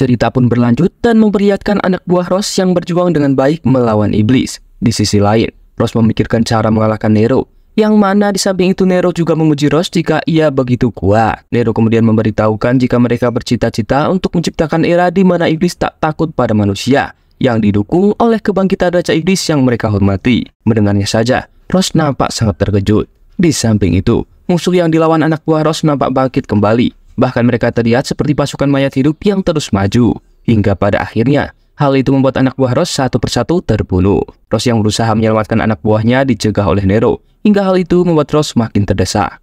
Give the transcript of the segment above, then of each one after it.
Cerita pun berlanjut dan memperlihatkan anak buah Ross yang berjuang dengan baik melawan iblis. Di sisi lain, Ross memikirkan cara mengalahkan Nero, yang mana di samping itu Nero juga memuji Ross jika ia begitu kuat. Nero kemudian memberitahukan jika mereka bercita-cita untuk menciptakan era di mana iblis tak takut pada manusia, yang didukung oleh kebangkitan Raja Iblis yang mereka hormati. Mendengarnya saja, Ross nampak sangat terkejut. Di samping itu, musuh yang dilawan anak buah Ross nampak bangkit kembali, Bahkan mereka terlihat seperti pasukan mayat hidup yang terus maju. Hingga pada akhirnya, hal itu membuat anak buah Ros satu persatu terbunuh. Ros yang berusaha menyelamatkan anak buahnya dicegah oleh Nero. Hingga hal itu membuat Ros makin terdesak.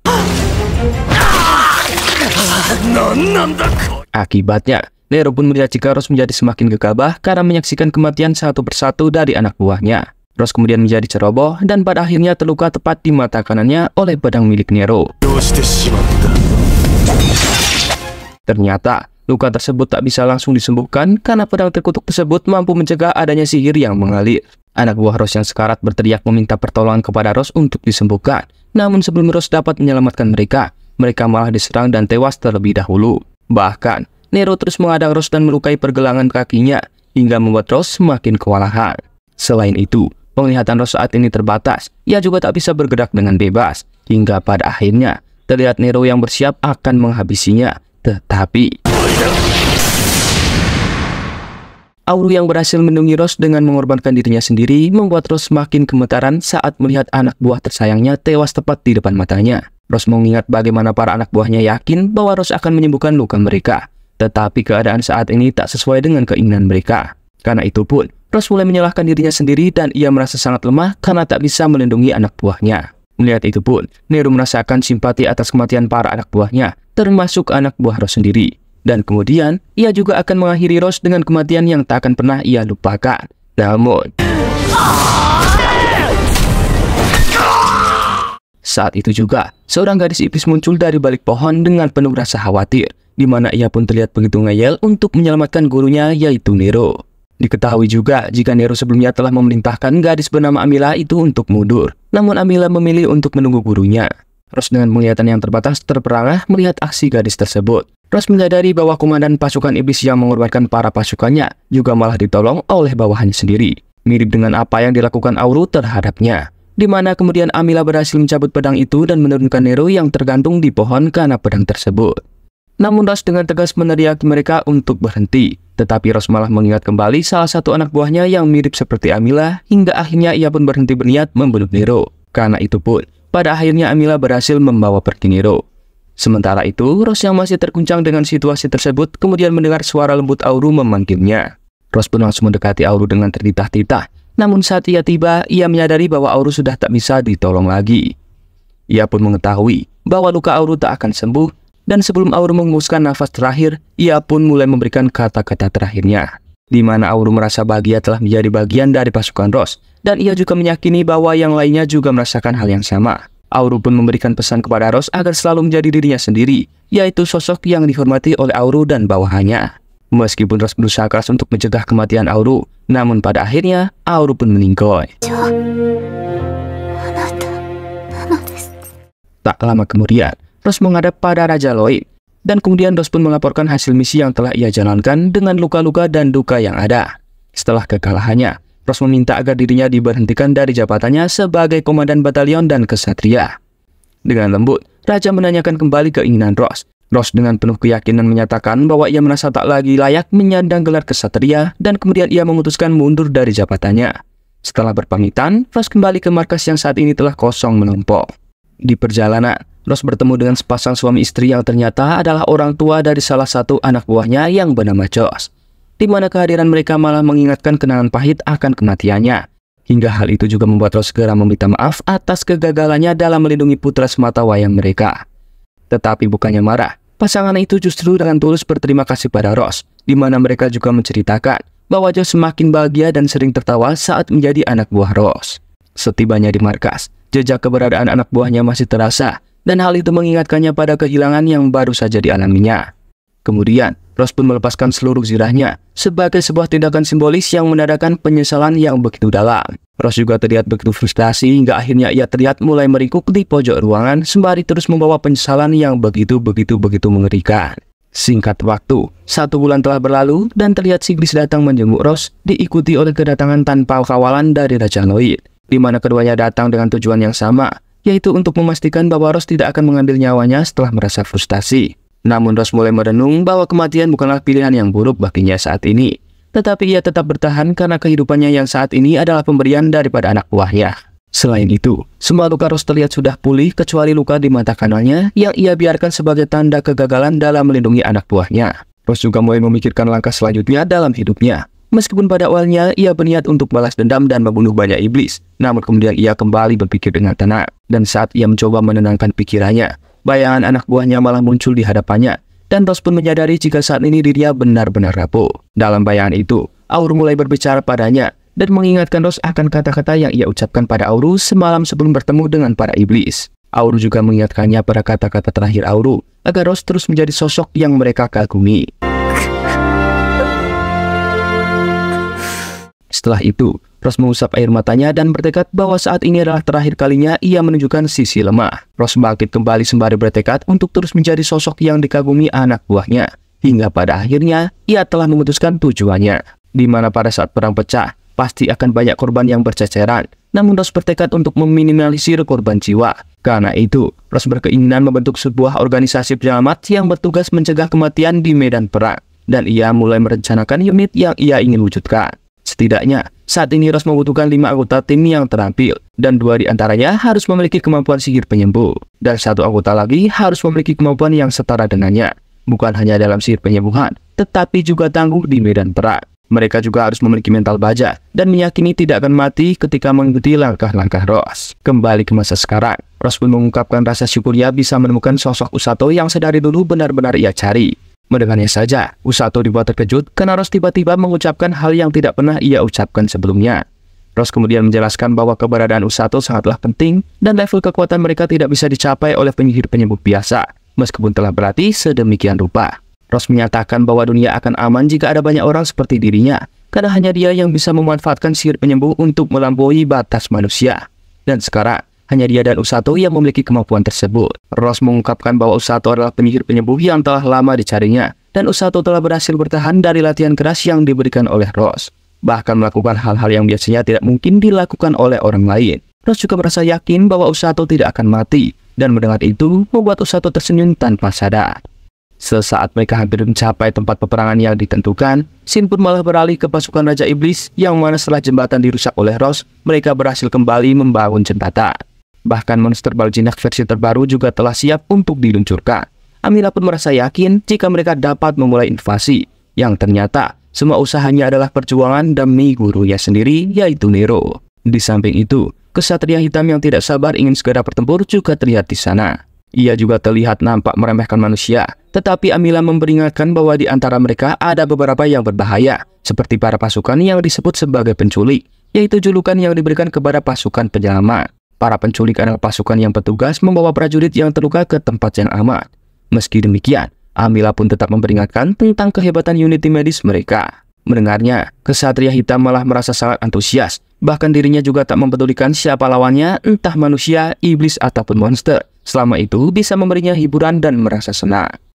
Akibatnya, Nero pun melihat jika Ros menjadi semakin gegabah karena menyaksikan kematian satu persatu dari anak buahnya. Ros kemudian menjadi ceroboh dan pada akhirnya terluka tepat di mata kanannya oleh pedang milik Nero. Ternyata, luka tersebut tak bisa langsung disembuhkan karena pedang terkutuk tersebut mampu mencegah adanya sihir yang mengalir. Anak buah Ros yang sekarat berteriak meminta pertolongan kepada Ros untuk disembuhkan. Namun sebelum Ros dapat menyelamatkan mereka, mereka malah diserang dan tewas terlebih dahulu. Bahkan, Nero terus mengadang Ros dan melukai pergelangan kakinya hingga membuat Ros semakin kewalahan. Selain itu, penglihatan Ros saat ini terbatas. Ia juga tak bisa bergerak dengan bebas. Hingga pada akhirnya, terlihat Nero yang bersiap akan menghabisinya. Tetapi... Auru yang berhasil menunggi Rose dengan mengorbankan dirinya sendiri membuat Rose makin kemetaran saat melihat anak buah tersayangnya tewas tepat di depan matanya. Rose mengingat bagaimana para anak buahnya yakin bahwa Rose akan menyembuhkan luka mereka. Tetapi keadaan saat ini tak sesuai dengan keinginan mereka. Karena itu pun, Rose mulai menyalahkan dirinya sendiri dan ia merasa sangat lemah karena tak bisa melindungi anak buahnya. Melihat itu pun, Nero merasakan simpati atas kematian para anak buahnya, termasuk anak buah Ros sendiri. Dan kemudian, ia juga akan mengakhiri Ros dengan kematian yang tak akan pernah ia lupakan. Namun... Saat itu juga, seorang gadis iblis muncul dari balik pohon dengan penuh rasa khawatir, di mana ia pun terlihat begitu ngeyel untuk menyelamatkan gurunya yaitu Nero. Diketahui juga jika Nero sebelumnya telah memerintahkan gadis bernama Amila itu untuk mundur. Namun Amila memilih untuk menunggu gurunya. Ros dengan penglihatan yang terbatas terperangah melihat aksi gadis tersebut. Ros menyadari bahwa komandan pasukan iblis yang mengorbankan para pasukannya juga malah ditolong oleh bawahannya sendiri. Mirip dengan apa yang dilakukan Auru terhadapnya. Di mana kemudian Amila berhasil mencabut pedang itu dan menurunkan Nero yang tergantung di pohon karena pedang tersebut. Namun Ras dengan tegas meneriaki mereka untuk berhenti. Tetapi Ras malah mengingat kembali salah satu anak buahnya yang mirip seperti Amila hingga akhirnya ia pun berhenti berniat membunuh Nero. Karena itu pun, pada akhirnya Amila berhasil membawa pergi Nero. Sementara itu, Ros yang masih terkuncang dengan situasi tersebut kemudian mendengar suara lembut Auru memanggilnya. Ros pun langsung mendekati Auru dengan tertitah-titah. Namun saat ia tiba, ia menyadari bahwa Auru sudah tak bisa ditolong lagi. Ia pun mengetahui bahwa luka Auru tak akan sembuh dan sebelum Aur menghembuskan nafas terakhir, ia pun mulai memberikan kata-kata terakhirnya. Di mana Aur merasa bahagia telah menjadi bagian dari pasukan Ross, dan ia juga meyakini bahwa yang lainnya juga merasakan hal yang sama. Auru pun memberikan pesan kepada Ros agar selalu menjadi dirinya sendiri, yaitu sosok yang dihormati oleh Auru dan bawahannya. Meskipun Ros berusaha keras untuk mencegah kematian Auru, namun pada akhirnya Auru pun meninggal. Tak lama kemudian, Ros menghadap pada Raja Lloyd Dan kemudian Ros pun melaporkan hasil misi yang telah ia jalankan dengan luka-luka dan duka yang ada. Setelah kekalahannya, Ros meminta agar dirinya diberhentikan dari jabatannya sebagai komandan batalion dan kesatria. Dengan lembut, Raja menanyakan kembali keinginan Ros. Ros dengan penuh keyakinan menyatakan bahwa ia merasa tak lagi layak menyandang gelar kesatria dan kemudian ia memutuskan mundur dari jabatannya. Setelah berpamitan, Ros kembali ke markas yang saat ini telah kosong menumpuk. Di perjalanan, Ros bertemu dengan sepasang suami istri yang ternyata adalah orang tua dari salah satu anak buahnya yang bernama Jos. di mana kehadiran mereka malah mengingatkan kenangan pahit akan kematiannya. Hingga hal itu juga membuat Ros segera meminta maaf atas kegagalannya dalam melindungi putra semata wayang mereka. Tetapi bukannya marah, pasangan itu justru dengan tulus berterima kasih pada Ros. di mana mereka juga menceritakan bahwa Jos semakin bahagia dan sering tertawa saat menjadi anak buah Ros. Setibanya di markas, jejak keberadaan anak buahnya masih terasa dan hal itu mengingatkannya pada kehilangan yang baru saja dialaminya. Kemudian, Rose pun melepaskan seluruh zirahnya sebagai sebuah tindakan simbolis yang menandakan penyesalan yang begitu dalam. Rose juga terlihat begitu frustasi, hingga akhirnya ia terlihat mulai meringkuk di pojok ruangan sembari terus membawa penyesalan yang begitu-begitu-begitu mengerikan. Singkat waktu, satu bulan telah berlalu dan terlihat Siglis datang menjenguk Rose diikuti oleh kedatangan tanpa kawalan dari Raja Lloyd, di mana keduanya datang dengan tujuan yang sama, yaitu untuk memastikan bahwa Ross tidak akan mengambil nyawanya setelah merasa frustasi. Namun Ross mulai merenung bahwa kematian bukanlah pilihan yang buruk baginya saat ini. Tetapi ia tetap bertahan karena kehidupannya yang saat ini adalah pemberian daripada anak buahnya. Selain itu, semua luka Ross terlihat sudah pulih kecuali luka di mata kanannya yang ia biarkan sebagai tanda kegagalan dalam melindungi anak buahnya. Ross juga mulai memikirkan langkah selanjutnya dalam hidupnya. Meskipun pada awalnya ia berniat untuk balas dendam dan membunuh banyak iblis, namun kemudian ia kembali berpikir dengan tenang. Dan saat ia mencoba menenangkan pikirannya, bayangan anak buahnya malah muncul di hadapannya. Dan Ros pun menyadari jika saat ini dirinya benar-benar rapuh. Dalam bayangan itu, Aur mulai berbicara padanya dan mengingatkan Ros akan kata-kata yang ia ucapkan pada Auru semalam sebelum bertemu dengan para iblis. Auru juga mengingatkannya pada kata-kata terakhir Auru agar Ros terus menjadi sosok yang mereka kagumi. Setelah itu, Ross mengusap air matanya dan bertekad bahwa saat ini adalah terakhir kalinya ia menunjukkan sisi lemah. Ross bangkit kembali sembari bertekad untuk terus menjadi sosok yang dikagumi anak buahnya. Hingga pada akhirnya, ia telah memutuskan tujuannya. Di mana pada saat perang pecah, pasti akan banyak korban yang berceceran. Namun Ross bertekad untuk meminimalisir korban jiwa. Karena itu, Ross berkeinginan membentuk sebuah organisasi penyelamat yang bertugas mencegah kematian di medan perang. Dan ia mulai merencanakan unit yang ia ingin wujudkan. Setidaknya, saat ini Ros membutuhkan 5 anggota tim yang terampil, dan dua di antaranya harus memiliki kemampuan sihir penyembuh, dan satu anggota lagi harus memiliki kemampuan yang setara dengannya, bukan hanya dalam sihir penyembuhan, tetapi juga tangguh di medan perang. Mereka juga harus memiliki mental baja dan meyakini tidak akan mati ketika mengikuti langkah-langkah Ros. Kembali ke masa sekarang, Ros pun mengungkapkan rasa syukurnya bisa menemukan sosok Usato yang sedari dulu benar-benar ia cari. Mendengarnya saja, Usato dibuat terkejut karena Ros tiba-tiba mengucapkan hal yang tidak pernah ia ucapkan sebelumnya. Ros kemudian menjelaskan bahwa keberadaan Usato sangatlah penting dan level kekuatan mereka tidak bisa dicapai oleh penyihir-penyembuh biasa, meskipun telah berlatih sedemikian rupa. Ros menyatakan bahwa dunia akan aman jika ada banyak orang seperti dirinya, karena hanya dia yang bisa memanfaatkan sihir penyembuh untuk melampaui batas manusia. Dan sekarang, hanya dia dan Usato yang memiliki kemampuan tersebut. Ross mengungkapkan bahwa Usato adalah penyihir penyembuh yang telah lama dicarinya, dan Usato telah berhasil bertahan dari latihan keras yang diberikan oleh Ross. Bahkan melakukan hal-hal yang biasanya tidak mungkin dilakukan oleh orang lain. Ross juga merasa yakin bahwa Usato tidak akan mati, dan mendengar itu membuat Usato tersenyum tanpa sadar. Sesaat mereka hampir mencapai tempat peperangan yang ditentukan, Shin pun malah beralih ke pasukan Raja Iblis yang mana setelah jembatan dirusak oleh Ross, mereka berhasil kembali membangun jembatan. Bahkan monster jinak versi terbaru juga telah siap untuk diluncurkan. Amila pun merasa yakin jika mereka dapat memulai invasi, yang ternyata semua usahanya adalah perjuangan demi gurunya sendiri, yaitu Nero. Di samping itu, kesatria hitam yang tidak sabar ingin segera bertempur juga terlihat di sana. Ia juga terlihat nampak meremehkan manusia, tetapi Amila memperingatkan bahwa di antara mereka ada beberapa yang berbahaya, seperti para pasukan yang disebut sebagai penculik, yaitu julukan yang diberikan kepada pasukan penyelamat. Para penculik adalah pasukan yang bertugas membawa prajurit yang terluka ke tempat yang aman. Meski demikian, Amila pun tetap memperingatkan tentang kehebatan unit medis mereka. Mendengarnya, kesatria hitam malah merasa sangat antusias. Bahkan dirinya juga tak mempedulikan siapa lawannya, entah manusia, iblis, ataupun monster. Selama itu bisa memberinya hiburan dan merasa senang.